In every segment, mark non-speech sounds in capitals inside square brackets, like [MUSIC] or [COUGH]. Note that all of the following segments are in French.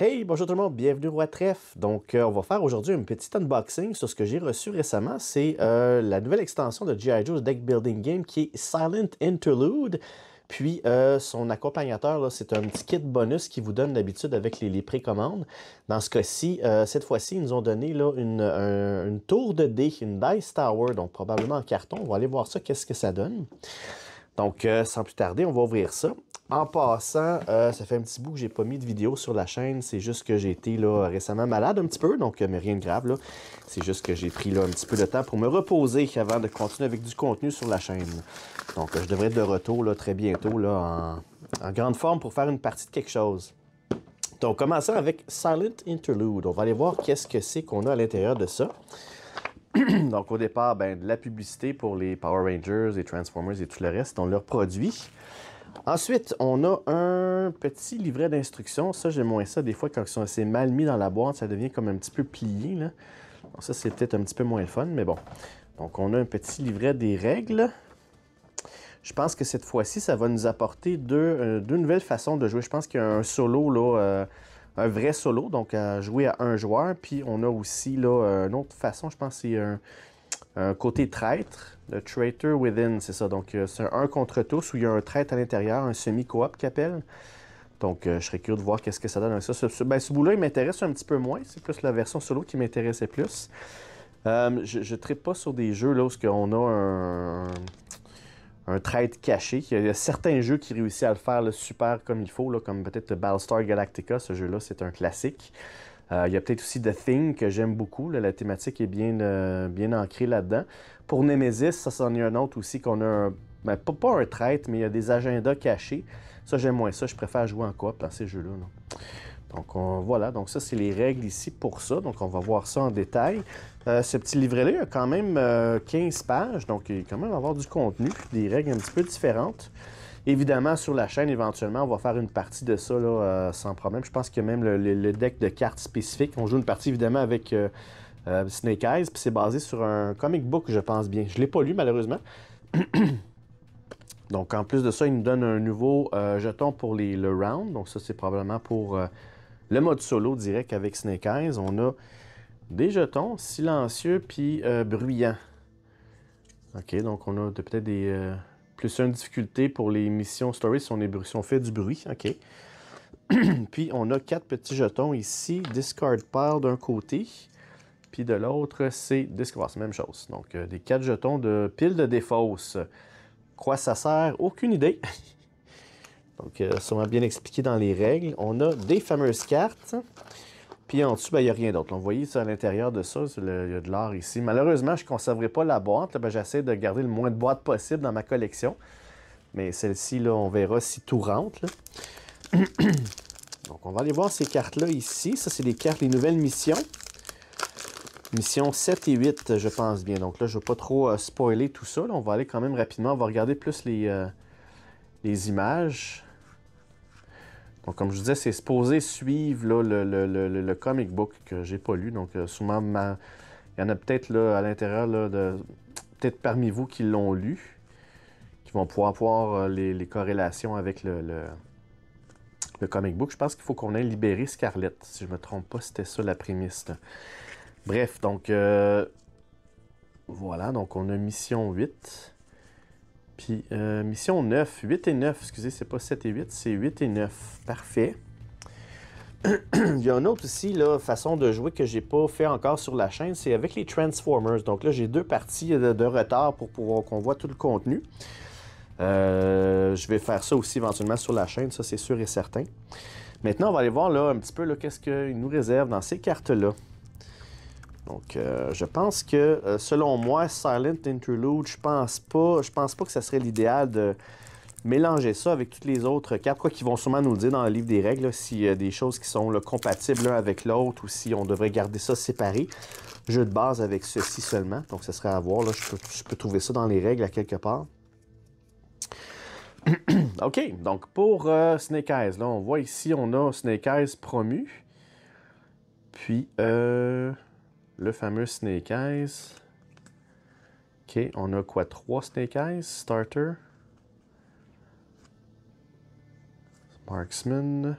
Hey, bonjour tout le monde, bienvenue au Trèfle. Donc, euh, on va faire aujourd'hui une petite unboxing sur ce que j'ai reçu récemment. C'est euh, la nouvelle extension de G.I. Joe's Deck Building Game qui est Silent Interlude. Puis, euh, son accompagnateur, c'est un petit kit bonus qui vous donne d'habitude avec les, précommandes. Dans ce cas-ci, cette fois-ci, ils nous ont donné une, tour de dés, une Dice Tower, donc probablement en carton. On va aller voir ça, qu'est-ce que ça donne. Donc, euh, sans plus tarder, on va ouvrir ça. En passant, euh, ça fait un petit bout que j'ai pas mis de vidéo sur la chaîne. C'est juste que j'ai été là, récemment malade un petit peu, donc euh, mais rien de grave. C'est juste que j'ai pris là, un petit peu de temps pour me reposer avant de continuer avec du contenu sur la chaîne. Donc je devrais être de retour là, très bientôt là, en, en, grande forme pour faire une partie de quelque chose. Donc commençons avec Silent Interlude. On va aller voir qu'est-ce que c'est qu'on a à l'intérieur de ça. [CLEARS THROAT] Donc, au départ, ben, de la publicité pour les Power Rangers, les Transformers et tout le reste, on leur produit. Ensuite, on a un petit livret d'instructions. Ça, j'aime moins ça. Des fois, quand ils sont assez mal mis dans la boîte, ça devient comme un petit peu plié. ça, c'est peut-être un petit peu moins le fun, mais bon. Donc, on a un petit livret des règles. Je pense que cette fois-ci, ça va nous apporter deux, euh, nouvelles façons de jouer. Je pense qu'il y a un solo là, euh, un vrai solo, donc à jouer à un joueur. Puis on a aussi là, une autre façon, je pense, c'est un, côté traître, le traitor within, c'est ça. Donc euh, c'est un contre tous où il y a un traître à l'intérieur, un semi-coop qui appelle. Donc euh, je serais curieux de voir qu'est-ce que ça donne ça. Ce, ben, bout-là, il m'intéresse un petit peu moins. C'est plus la version solo qui m'intéressait plus. Euh, je ne traite pas sur des jeux là, où on a un, un trait caché. Il y a certains jeux qui réussissent à le faire le super comme il faut, là, comme peut-être Battlestar Galactica. Ce jeu-là, c'est un classique. Euh, il y a peut-être aussi The Thing que j'aime beaucoup. la thématique est bien, euh, bien ancrée là-dedans. Pour Nemesis, ça, s'en est un autre aussi qu'on a un, ben, pas, pas, un trait, mais il y a des agendas cachés. Ça, j'aime moins ça. Je préfère jouer en coop dans ces jeux-là. Donc voilà, donc ça c'est les règles ici pour ça. Donc on va voir ça en détail. Euh, ce petit livret-là a quand même 15 euh, pages, donc il va quand même avoir du contenu, des règles un petit peu différentes. Évidemment, sur la chaîne, éventuellement, on va faire une partie de ça euh, sans problème. Je pense que même le, le, deck de cartes spécifiques, on joue une partie évidemment avec Snake Eyes, puis c'est basé sur un comic book, je pense bien. Je ne l'ai pas lu malheureusement. [COUGHS] donc en plus de ça, il nous donne un nouveau jeton pour les, le round. Donc ça, c'est probablement pour le mode solo direct avec Snake Eyes, on a des jetons silencieux puis euh, bruyants. OK, donc on a peut-être des euh, plus une difficulté pour les missions story si on, est, fait du bruit. OK. [CLEARS THROAT] puis on a quatre petits jetons ici, discard pile d'un côté, puis de l'autre c'est discard, c'est même chose. Donc euh, des quatre jetons de pile de défausse. Quoi ça sert Aucune idée. [LAUGHS] Donc, ça euh, m'a bien expliqué dans les règles. On a des fameuses cartes. Puis en dessous, ben, il n'y a rien d'autre. Vous voyez, à l'intérieur de ça, il y a de l'or ici. Malheureusement, je ne conserverai pas la boîte. J'essaie de garder le moins de boîtes possible dans ma collection. Mais celle-ci, là, on verra si tout rentre. [COUGHS] Donc, on va aller voir ces cartes-là ici. Ça, c'est les cartes, les nouvelles missions. Missions 7 et 8, je pense bien. Donc là, je ne vais pas trop euh, spoiler tout ça. On va aller quand même rapidement. On va regarder plus les euh, images. Donc, comme je disais, c'est supposé suivre le, comic book que j'ai pas lu. Donc, euh, souvent, il y en a peut-être à l'intérieur, de... peut-être parmi vous qui l'ont lu, qui vont pouvoir voir euh, les, corrélations avec le, comic book. Je pense qu'il faut qu'on ait libéré Scarlett, si je me trompe pas, c'était ça la prémisse. Bref, donc euh, voilà, donc on a mission 8. Puis, euh, mission 9, 8 et 9, excusez, c'est pas 7 et 8, c'est 8 et 9. Parfait. [CLEARS THROAT] Il y a un autre aussi, là, façon de jouer que j'ai pas fait encore sur la chaîne, c'est avec les Transformers. Donc là, j'ai deux parties de, retard pour pouvoir qu'on voit tout le contenu. Euh, je vais faire ça aussi éventuellement sur la chaîne, ça c'est sûr et certain. Maintenant, on va aller voir là un petit peu qu'est-ce qu'il nous réserve dans ces cartes-là. Donc, euh, je pense que, euh, selon moi, Silent Interlude, je pense pas, je pense pas que ce serait l'idéal de mélanger ça avec toutes les autres cartes, quoi qu'ils vont sûrement nous dire dans le livre des règles, s'il y a des choses qui sont compatibles l'un avec l'autre ou si on devrait garder ça séparé. Jeu de base avec ceci seulement, donc ce serait à voir, là, je, peux, trouver ça dans les règles à quelque part. [CLEARS THROAT] OK, donc pour euh, Snake Eyes, là, on voit ici, on a Snake Eyes promu. Puis, euh, le fameux Snake Eyes. OK, on a quoi? Trois Snake Eyes, Starter. Marksman.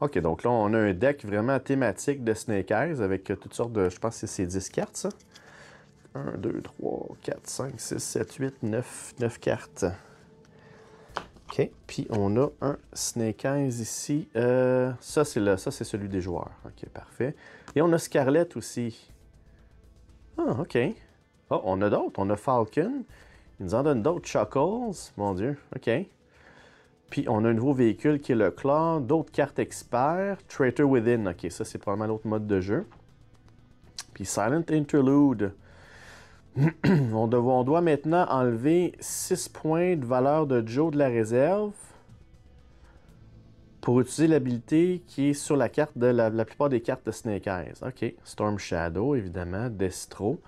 OK, donc là, on a un deck vraiment thématique de Snake Eyes avec toutes sortes de... Je pense que c'est 10 cartes, ça. 1, 2, 3, 4, 5, 6, 7, 8, 9, 9 cartes. OK. Puis on a un Snake Eyes ici. Euh, ça, c'est ça, c'est celui des joueurs. OK, parfait. Et on a Scarlett aussi. Ah, OK. Oh, on a d'autres. On a Falcon. Il nous en donne d'autres. Chuckles. Mon Dieu. OK. Puis on a un nouveau véhicule qui est le Claw. d'autres cartes experts, Traitor Within. Ok, ça c'est probablement autre mode de jeu. Puis Silent Interlude. [CLEARS THROAT] on, doit, on doit maintenant enlever 6 points de valeur de Joe de la réserve pour utiliser l'habilité qui est sur la carte de la, plupart des cartes de Snake Eyes. OK. Storm Shadow, évidemment. Destro.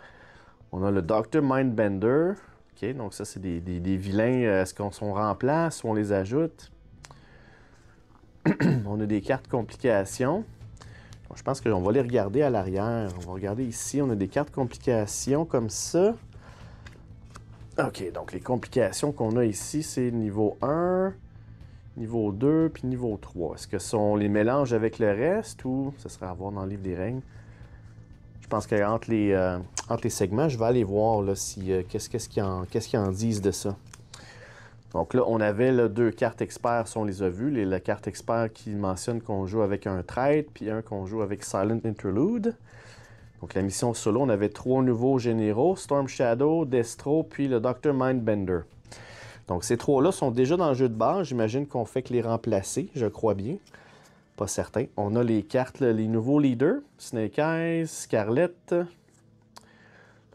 On a le Doctor Mindbender. OK. Donc, ça, c'est des, vilains. Euh, est-ce qu'on s'en remplace ou on les ajoute? [CLEARS THROAT] on a des cartes complications. je pense qu'on va les regarder à l'arrière. On va regarder ici. On a des cartes complications comme ça. OK. Donc, les complications qu'on a ici, c'est niveau 1. Niveau 2 puis niveau 3. Est-ce que sont les mélanges avec le reste ou ce sera à voir dans le livre des règnes? Je pense qu'entre les, euh, entre les segments, je vais aller voir si, euh, qu'est-ce, qu'ils en, disent de ça. Donc là, on avait deux cartes experts, si on les a vues. la carte expert qui mentionne qu'on joue avec un trade, puis un qu'on joue avec Silent Interlude. Donc la mission solo, on avait trois nouveaux généraux, Storm Shadow, Destro, puis le Dr. Mindbender. Donc, ces trois-là sont déjà dans le jeu de base. J'imagine qu'on fait que les remplacer, je crois bien. Pas certain. On a les cartes, les nouveaux leaders. Snake Eyes, Scarlet,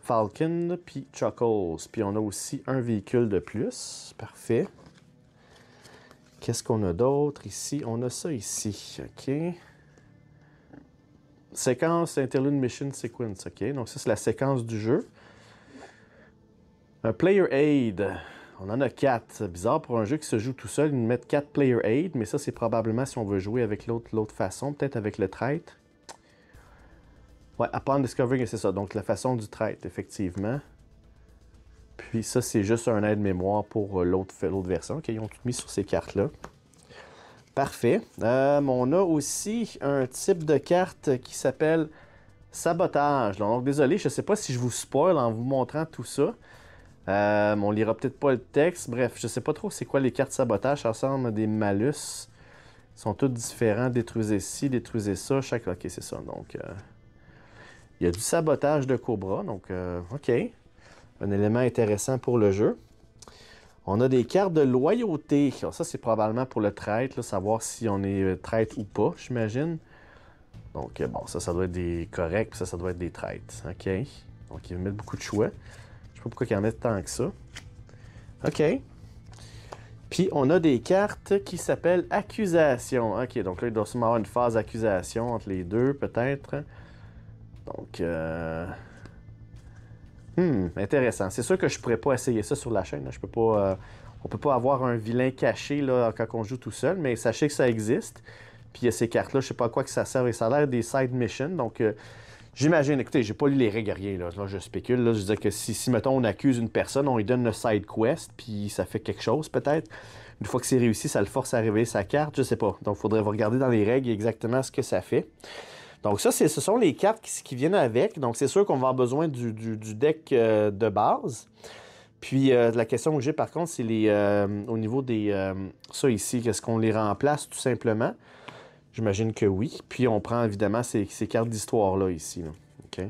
Falcon, puis Chuckles. Puis on a aussi un véhicule de plus. Parfait. Qu'est-ce qu'on a d'autre ici? On a ça ici. OK. Séquence Interlude Mission Sequence. OK. Donc ça, c'est la séquence du jeu. Un Player Aid. On en a quatre. Bizarre pour un jeu qui se joue tout seul, ils mettent 4 player aid, mais ça c'est probablement si on veut jouer avec l'autre façon, peut-être avec le trait. Ouais, upon discovering, c'est ça, donc la façon du trait, effectivement. Puis ça, c'est juste un aide-mémoire pour euh, l'autre version. qu'ils ont tout mis sur ces cartes-là. Parfait. Euh, on a aussi un type de carte qui s'appelle Sabotage. Donc, désolé, je ne sais pas si je vous spoil en vous montrant tout ça. Euh, on lira peut-être pas le texte. Bref, je sais pas trop c'est quoi les cartes sabotage. Ça ressemble des malus. Ils sont tous différents. Détruisez ci, détruisez ça. Chaque... Ok, c'est ça. Donc, euh, il y a du sabotage de Cobra. Donc, euh, ok. Un élément intéressant pour le jeu. On a des cartes de loyauté. ça, c'est probablement pour le traite, savoir si on est traite ou pas, j'imagine. Donc, bon, ça, ça doit être des corrects. Ça, ça doit être des traites. Ok. Donc, il va mettre beaucoup de choix pourquoi il y en a tant que ça. OK. Puis on a des cartes qui s'appellent accusation. OK, donc là, il doit sûrement avoir une phase accusation entre les deux, peut-être. Donc, euh... Hmm, intéressant. C'est sûr que je pourrais pas essayer ça sur la chaîne. Je peux pas, euh, on peut pas avoir un vilain caché là, quand on joue tout seul, mais sachez que ça existe. Puis il y a ces cartes-là, je sais pas à quoi que ça sert. Et ça a l'air des side missions, donc... Euh, J'imagine, écoutez, j'ai pas lu les règles rien, là. je spécule, là, je disais que si, si, mettons, on accuse une personne, on lui donne le side quest, puis ça fait quelque chose, peut-être. Une fois que c'est réussi, ça le force à révéler sa carte, je sais pas. Donc, il faudrait regarder dans les règles exactement ce que ça fait. Donc ça, ce sont les cartes qui, viennent avec. Donc c'est sûr qu'on va avoir besoin du, deck euh, de base. Puis euh, la question que j'ai par contre, c'est euh, au niveau des ça ici, qu'est-ce qu'on les remplace tout simplement. J'imagine que oui. Puis on prend évidemment ces, cartes d'histoire-là ici. OK?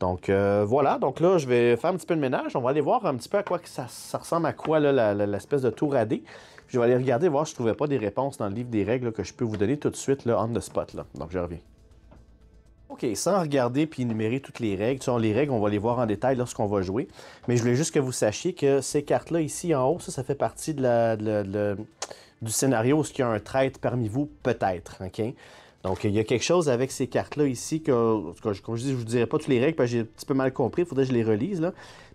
Donc euh, voilà, donc là je vais faire un petit peu de ménage. On va aller voir un petit peu à quoi ça, ressemble à quoi l'espèce de tour à Puis je vais aller regarder, voir si je ne trouvais pas des réponses dans le livre des règles que je peux vous donner tout de suite là, on the spot. Là. Donc je reviens. OK, sans regarder puis énumérer toutes les règles. Tu les règles, on va les voir en détail lorsqu'on va jouer. Mais je voulais juste que vous sachiez que ces cartes-là ici en haut, ça, ça fait partie de la du scénario, est-ce qu'il y a un trait parmi vous? Peut-être, OK? Donc, il y a quelque chose avec ces cartes-là ici que, comme je dis, je vous dirai pas toutes les règles parce que j'ai un petit peu mal compris, il faudrait que je les relise,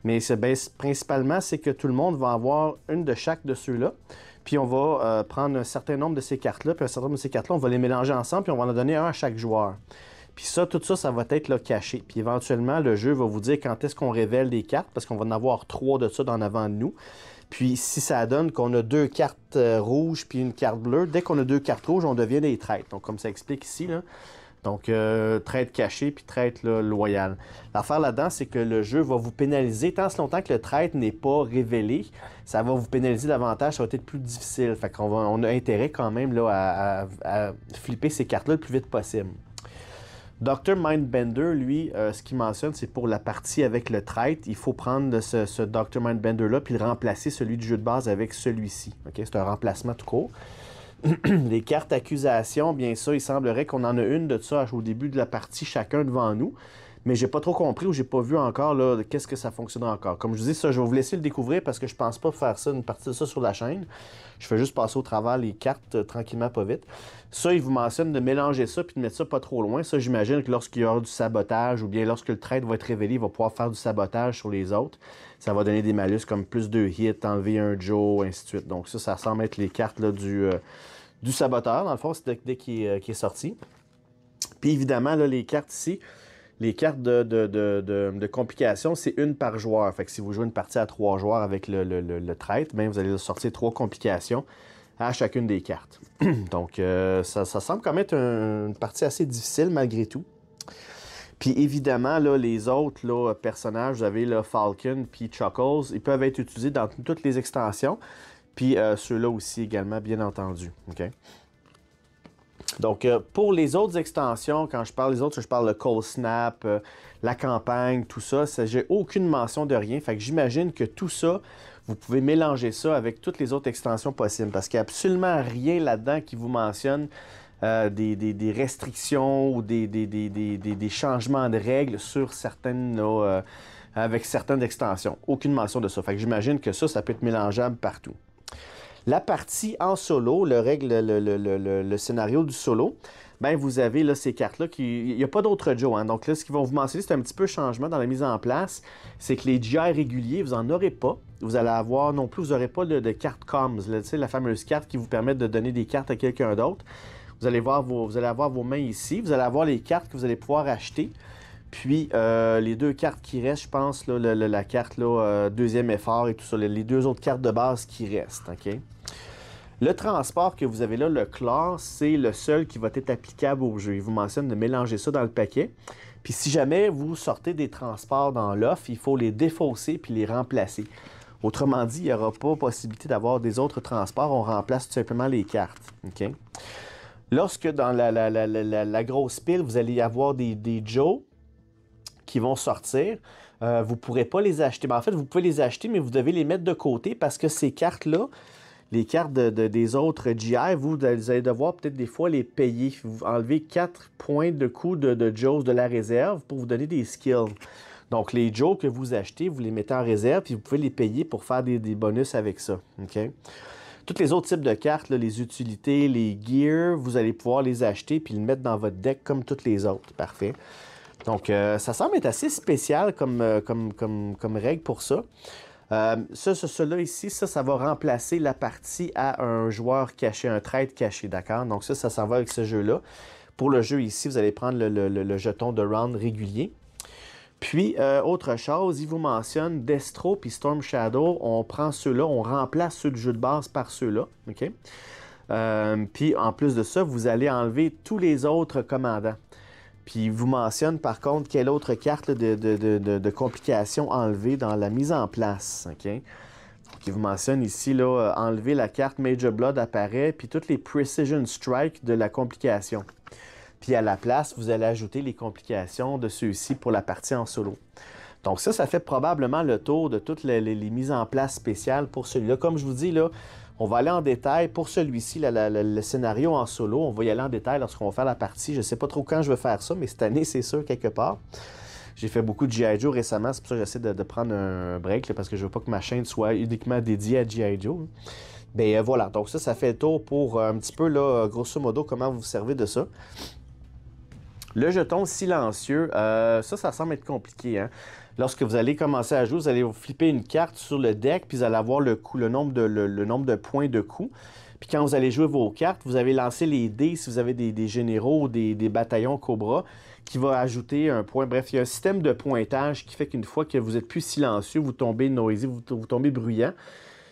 Mais ben, principalement, c'est que tout le monde va avoir une de chaque de ceux-là. Puis on va euh, prendre un certain nombre de ces cartes-là, puis un certain nombre de ces cartes-là, on va les mélanger ensemble, puis on va en donner un à chaque joueur. Puis ça, tout ça, ça va être caché. Puis éventuellement, le jeu va vous dire quand est-ce qu'on révèle des cartes, parce qu'on va en avoir trois de ça en avant de nous. Puis si ça donne qu'on a deux cartes euh, rouges puis une carte bleue, dès qu'on a deux cartes rouges, on devient des traites. Donc comme ça explique ici, là. Donc, euh, traite cachée puis traite loyal. L'affaire là-dedans, c'est que le jeu va vous pénaliser tant longtemps que le trait n'est pas révélé. Ça va vous pénaliser davantage, ça va être plus difficile. Fait qu'on on a intérêt quand même là, à flipper ces cartes-là le plus vite possible. Dr. Mindbender, lui, euh, ce qu'il mentionne, c'est pour la partie avec le trait, il faut prendre ce, Dr. Mindbender-là puis le remplacer, celui du jeu de base, avec celui-ci. C'est un remplacement tout court. [CLEARS THROAT] les cartes accusations, bien ça, il semblerait qu'on en a une de ça au début de la partie, chacun devant nous mais j'ai pas trop compris ou j'ai pas vu encore qu'est-ce que ça fonctionne encore. Comme je vous dis, ça, je vais vous laisser le découvrir parce que je pense pas faire ça, une partie de ça sur la chaîne. Je fais juste passer au travers les cartes euh, tranquillement, pas vite. Ça, il vous mentionne de mélanger ça puis de mettre ça pas trop loin. Ça, j'imagine que lorsqu'il y aura du sabotage ou bien lorsque le trade va être révélé, il va pouvoir faire du sabotage sur les autres. Ça va donner des malus comme plus de hits, enlever un Joe, ainsi de suite. Donc ça, ça semble être les cartes du, euh, du saboteur, dans le fond, c'est dès, euh, qu'il est sorti. Puis évidemment, les cartes ici, les cartes de, complications, c'est une par joueur. Fait que si vous jouez une partie à trois joueurs avec le, le, le, traître, ben, vous allez sortir trois complications à chacune des cartes. [CLEARS THROAT] Donc, euh, ça, semble quand même être une partie assez difficile malgré tout. Puis évidemment, là, les autres là, personnages, vous avez le Falcon puis Chuckles, ils peuvent être utilisés dans toutes les extensions. Puis euh, ceux-là aussi également, bien entendu. OK? Donc, euh, pour les autres extensions, quand je parle des autres, je parle de Cold euh, la campagne, tout ça, ça j'ai aucune mention de rien. Fait que j'imagine que tout ça, vous pouvez mélanger ça avec toutes les autres extensions possibles parce qu'il n'y a absolument rien là-dedans qui vous mentionne euh, des, restrictions ou des, changements de règles sur certaines avec certaines extensions. Aucune mention de ça. Fait que j'imagine que ça, ça peut être mélangeable partout. La partie en solo, le, scénario du solo, ben vous avez là, ces cartes-là. Il n'y a pas d'autres Joe. Hein. Donc là, ce qu'ils vont vous mentionner, c'est un petit peu changement dans la mise en place. C'est que les GI réguliers, vous n'en aurez pas. Vous allez avoir non plus, vous n'aurez pas de, de carte comms, la fameuse carte qui vous permet de donner des cartes à quelqu'un d'autre. Vous allez, voir vous allez avoir vos mains ici. Vous allez avoir les cartes que vous allez pouvoir acheter. Puis euh, les deux cartes qui restent, je pense, la, carte là, euh, deuxième effort et tout ça, les deux autres cartes de base qui restent. Le transport que vous avez là, le chlore, c'est le seul qui va être applicable au jeu. Il vous mentionne de mélanger ça dans le paquet. Puis si jamais vous sortez des transports dans l'offre, il faut les défausser puis les remplacer. Autrement dit, il n'y aura pas possibilité d'avoir des autres transports. On remplace tout simplement les cartes. Lorsque dans la, grosse pile, vous allez avoir des, des Joe, qui vont sortir. Euh, vous ne pourrez pas les acheter. Mais ben, en fait, vous pouvez les acheter, mais vous devez les mettre de côté parce que ces cartes-là, les cartes des autres GI, vous, allez devoir peut-être des fois les payer. Vous enlevez 4 points de coût de, Joes de la réserve pour vous donner des skills. Donc, les Joes que vous achetez, vous les mettez en réserve, puis vous pouvez les payer pour faire des, bonus avec ça. Tous les autres types de cartes, les utilités, les gears, vous allez pouvoir les acheter puis les mettre dans votre deck comme toutes les autres. Parfait. Donc, euh, ça semble être assez spécial comme, euh, règle pour ça. Euh, ça, cela ici, ça, ça va remplacer la partie à un joueur caché, un trade caché, d'accord? Donc ça, ça s'en va avec ce jeu-là. Pour le jeu ici, vous allez prendre le, jeton de round régulier. Puis, euh, autre chose, il vous mentionne Destro puis Storm Shadow. On prend ceux-là, on remplace ceux du jeu de base par ceux-là. OK? puis, en plus de ça, vous allez enlever tous les autres commandants. Puis il vous mentionne par contre quelle autre carte de, de, de, complications enlever dans la mise en place. OK? Donc il vous mentionne ici euh, enlever la carte Major Blood apparaît, puis toutes les Precision Strike de la complication. Puis à la place, vous allez ajouter les complications de ceux-ci pour la partie en solo. Donc ça, ça fait probablement le tour de toutes les mises en place spéciales pour celui-là. Comme je vous dis, là, on va aller en détail pour celui-ci, le scénario en solo. On va y aller en détail lorsqu'on va faire la partie. Je ne sais pas trop quand je vais faire ça, mais cette année, [LAUGHS] c'est sûr, quelque part. J'ai fait beaucoup de G.I. Joe récemment, c'est pour ça que j'essaie de, prendre un break, parce que je veux pas que ma chaîne soit uniquement dédiée à G.I. Joe. Hein. Ben euh, voilà, donc ça, ça fait le tour pour euh, un petit peu, là, grosso modo, comment vous vous servez de ça. Le jeton silencieux, euh, ça, ça semble être compliqué. Hein? lorsque vous allez commencer à jouer, vous allez vous flipper une carte sur le deck, puis vous allez avoir le, le, nombre, de, points de coup. Puis quand vous allez jouer vos cartes, vous avez lancé les dés si vous avez des, généraux ou des, bataillons Cobra qui va ajouter un point. Bref, il y a un système de pointage qui fait qu'une fois que vous êtes plus silencieux, vous tombez noisy, vous, tombez bruyant,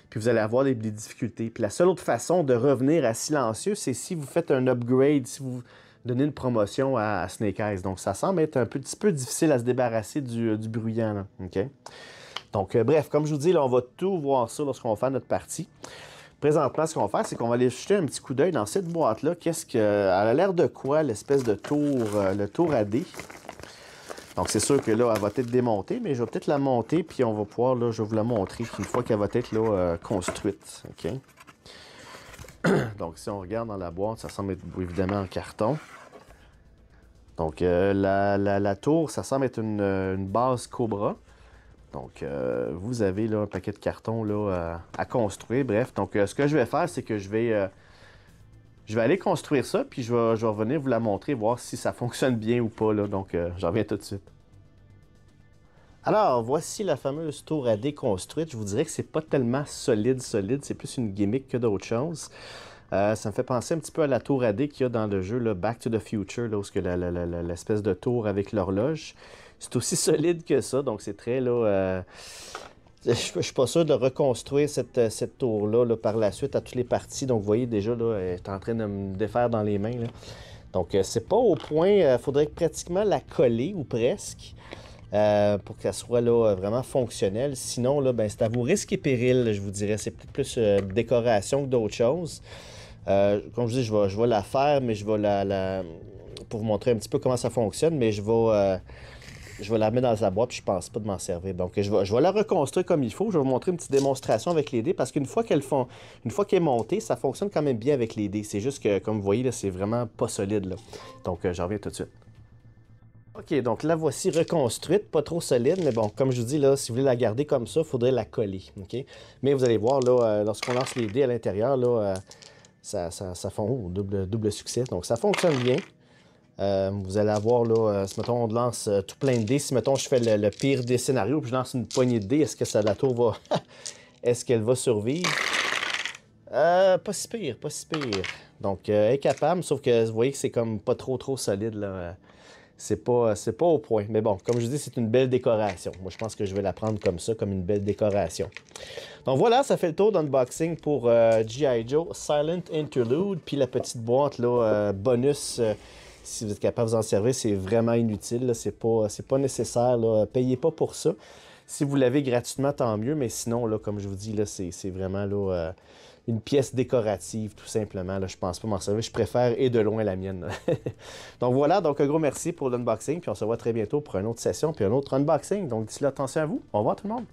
puis vous allez avoir des, des, difficultés. Puis la seule autre façon de revenir à silencieux, c'est si vous faites un upgrade, si vous donner une promotion à, Snake Eyes. Donc, ça semble être un petit peu difficile à se débarrasser du, euh, bruyant. Donc, euh, bref, comme je vous dis, on va tout voir ça lorsqu'on va faire notre partie. Présentement, ce qu'on va faire, c'est qu'on va aller jeter un petit coup d'œil dans cette boîte-là. Qu'est-ce que. Elle a l'air de quoi, l'espèce de tour, euh, le tour à D. Donc, c'est sûr que là, elle va être démontée, mais je vais peut-être la monter, puis on va pouvoir, là, je vais vous la montrer une fois qu'elle va être là, construite. [CLEARS THROAT] Donc, si on regarde dans la boîte, ça semble être évidemment en carton. Donc, euh, la, tour, ça semble être une, euh, base Cobra. Donc, euh, vous avez là, un paquet de cartons à construire. Bref, donc ce que je vais faire, c'est que je vais, je vais aller construire ça, puis je vais, revenir vous la montrer, voir si ça [LAUGHS] fonctionne bien ou pas. Donc, j'en reviens tout de suite. Alors, voici la fameuse tour à déconstruire. Je vous dirais que c'est pas tellement solide, solide. C'est plus une gimmick que d'autres choses. Euh, ça me fait penser un petit peu à la tour AD qu'il y a dans le jeu Back to the Future, là, l'espèce de tour avec l'horloge. C'est aussi [LAUGHS] solide que ça, donc c'est très là. Euh, je ne suis pas sûr de reconstruire cette, tour-là par la suite à toutes les parties. Donc, vous voyez déjà, elle est en train de me défaire dans les mains. Donc, euh, c'est pas au point. Il faudrait pratiquement la coller ou presque pour qu'elle soit là, vraiment fonctionnelle. Sinon, ben, c'est à vos risques et périls, je vous dirais. C'est plus décoration que d'autres choses. Euh, comme je dis, je vais, la faire, mais je vais la, pour vous montrer un petit peu comment ça fonctionne, mais euh, je vais, la mettre dans sa boîte, puis je pense pas de m'en servir. Donc, je vais, la reconstruire comme il faut. Je vais vous montrer une petite démonstration avec les dés, parce qu'une fois qu'elle font, une fois qu'elle est montée, ça fonctionne quand même bien avec les dés. C'est juste que, comme vous voyez, là, c'est vraiment pas solide. Donc, euh, j'en reviens tout de suite. OK, donc la voici reconstruite, pas trop solide, mais bon, comme je vous dis, là, si vous voulez la garder comme ça, il faudrait la coller, Mais vous allez voir, là, lorsqu'on lance les dés à l'intérieur, là, ça, fait oh, double, succès. Donc, ça fonctionne bien. Euh, vous allez avoir, là, euh, si mettons, on lance euh, tout plein de dés, si mettons, je fais le, pire des scénarios, puis je lance une poignée de dés, est-ce que la tour va. [LAUGHS] est-ce qu'elle va survivre? pas si pire, pas si pire. Donc, incapable, sauf que vous voyez que c'est comme pas trop, trop solide, là c'est pas, pas au point. Mais bon, comme je dis, c'est une belle décoration. Moi, je pense que je vais la prendre comme ça, comme une belle décoration. Donc voilà, ça fait le tour d'unboxing pour euh, G.I. Joe Silent Interlude, puis la petite boîte là, euh, bonus. Euh, si vous êtes capable de vous en servir, c'est vraiment inutile. C'est pas, pas nécessaire. Là. Payez pas pour ça. Si vous l'avez gratuitement, tant mieux. Mais sinon, là, comme je vous dis, c'est vraiment là, une pièce décorative, tout simplement. Là, je pense pas m'en servir. Je préfère et de loin la mienne. [LAUGHS] donc voilà, donc un gros merci pour l'unboxing. Puis on se voit très bientôt pour une autre session, puis un autre unboxing. Donc d'ici là, attention à vous. Au revoir tout le monde.